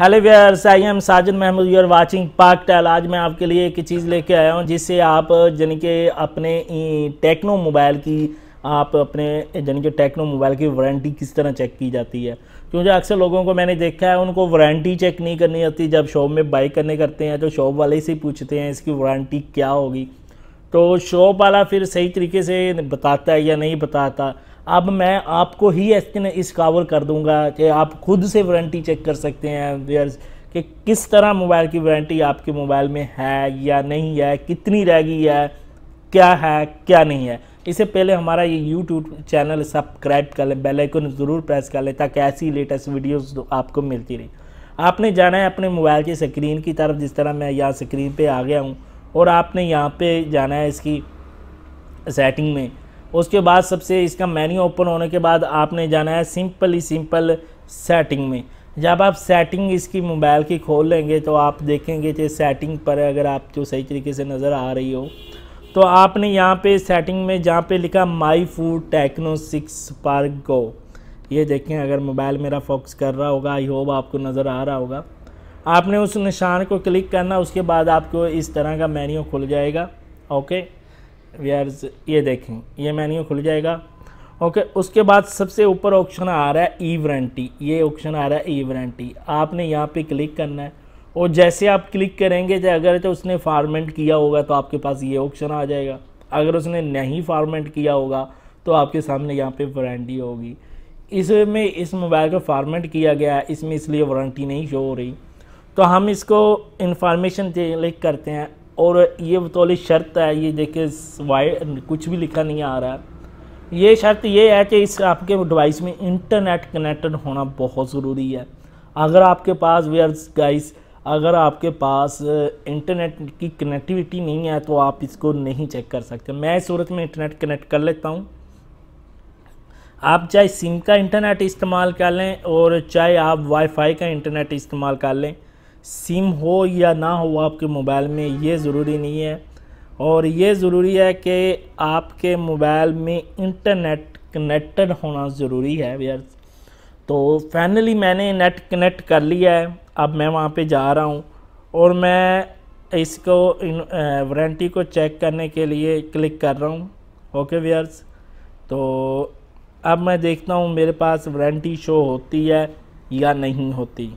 hello viewers I am Sajid Mahmood you are watching Pak tail आज मैं आपके लिए एक चीज़ लेके आया हूँ जिससे आप यानी कि अपने टेक्नो मोबाइल की आप अपने यानी कि टेक्नो मोबाइल की वारंटी किस तरह चेक की जाती है क्योंकि अक्सर लोगों को मैंने देखा है उनको वारंटी चेक नहीं करनी होती जब शॉप में बाई करने करते हैं तो शॉप वाले से पूछते हैं इसकी वारंटी क्या होगी तो शॉप वाला फिर सही तरीके से बताता है या नहीं बताता अब मैं आपको ही इस कावर कर दूंगा कि आप खुद से वारंटी चेक कर सकते हैं व्यर्स कि किस तरह मोबाइल की वारंटी आपके मोबाइल में है या नहीं है कितनी रह गई है क्या है क्या नहीं है इससे पहले हमारा ये यूट्यूब चैनल सब्सक्राइब कर लें बेलाइकन ज़रूर प्रेस कर लें ताकि ऐसी लेटेस्ट वीडियोस तो आपको मिलती रही आपने जाना है अपने मोबाइल की स्क्रीन की तरफ जिस तरह मैं यहाँ स्क्रीन पे आ गया हूँ और आपने यहाँ पे जाना है इसकी सेटिंग में उसके बाद सबसे इसका मेन्यू ओपन होने के बाद आपने जाना है सिंपल ही सिंपल सेटिंग में जब आप सेटिंग इसकी मोबाइल की खोल लेंगे तो आप देखेंगे कि सेटिंग पर अगर आप जो सही तरीके से नज़र आ रही हो तो आपने यहाँ पे सेटिंग में जहाँ पे लिखा my food techno six park go ये देखें अगर मोबाइल मेरा फोकस कर रहा होगा आई होप आपको नज़र आ रहा होगा आपने उस निशान को क्लिक करना उसके बाद आपको इस तरह का मेन्यू खुल जाएगा ओके व्यूअर्स ये देखें ये मैन्यू खुल जाएगा ओके उसके बाद सबसे ऊपर ऑप्शन आ रहा है ई वारंटी ये ऑप्शन आ रहा है ई वारंटी आपने यहाँ पे क्लिक करना है और जैसे आप क्लिक करेंगे जो अगर तो उसने फार्मेंट किया होगा तो आपके पास ये ऑप्शन आ जाएगा अगर उसने नहीं फार्मेंट किया होगा तो आपके सामने यहाँ पे वारंटी होगी इसमें इस मोबाइल को फार्मेट किया गया है इसमें इसलिए वारंटी नहीं शो हो रही तो हम इसको इन्फॉर्मेशन क्लिक करते हैं और ये बतौली तो शर्त है ये देखिए वाई कुछ भी लिखा नहीं आ रहा है ये शर्त ये है कि इस आपके डिवाइस में इंटरनेट कनेक्टेड होना बहुत ज़रूरी है अगर आपके पास वेयर्स गाइस अगर आपके पास इंटरनेट की कनेक्टिविटी नहीं है तो आप इसको नहीं चेक कर सकते मैं इस सूरत में इंटरनेट कनेक्ट कर लेता हूँ आप चाहे सिम का इंटरनेट इस्तेमाल कर लें और चाहे आप वाईफाई का इंटरनेट इस्तेमाल कर लें सिम हो या ना हो आपके मोबाइल में ये ज़रूरी नहीं है और ये ज़रूरी है कि आपके मोबाइल में इंटरनेट कनेक्टेड होना ज़रूरी है व्यर्स तो फाइनली मैंने नेट कनेक्ट कर लिया है अब मैं वहाँ पे जा रहा हूँ और मैं इसको वारंटी को चेक करने के लिए क्लिक कर रहा हूँ ओके व्यर्स तो अब मैं देखता हूँ मेरे पास वारंटी शो होती है या नहीं होती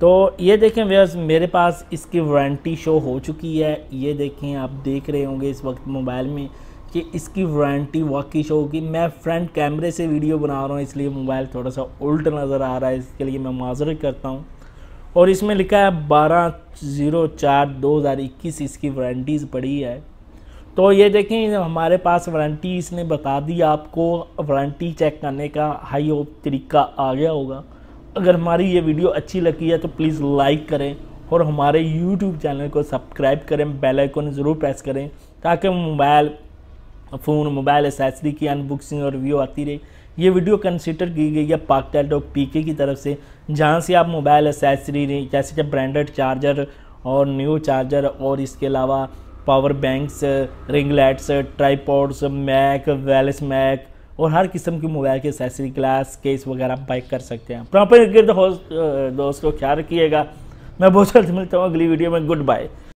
तो ये देखें व्यर्स मेरे पास इसकी वारंटी शो हो चुकी है ये देखें आप देख रहे होंगे इस वक्त मोबाइल में कि इसकी वारंटी वाकई शो होगी मैं फ्रंट कैमरे से वीडियो बना रहा हूँ इसलिए मोबाइल थोड़ा सा उल्ट नज़र आ रहा है इसके लिए मैं माजर करता हूँ और इसमें लिखा है बारह ज़ीरो चार दो हज़ार इक्कीस इसकी वारंटीज़ पड़ी है तो ये देखें हमारे पास वारंटी इसने बता दी आपको वारंटी चेक करने का हाई होप तरीका आ गया होगा अगर हमारी ये वीडियो अच्छी लगी है तो प्लीज़ लाइक करें और हमारे यूट्यूब चैनल को सब्सक्राइब करें बेल आइकन ज़रूर प्रेस करें ताकि मोबाइल फ़ोन मोबाइल एसेसरी की अनबॉक्सिंग और रिव्यू आती रहे ये वीडियो कंसिडर की गई है पाकटेल डॉग पी की तरफ से जहाँ से आप मोबाइल एसेसरी जैसे कि ब्रांडेड चार्जर और न्यू चार्जर और इसके अलावा power banks lights tripods mic wireless mic और हर किस्म की मोबाइल के एक्सेसरी ग्लास केस वगैरह आप बाइक कर सकते हैं प्रॉपर दोस्त दोस्तों ख्याल रखिएगा मैं बहुत जल्द मिलता हूँ अगली वीडियो में गुड बाय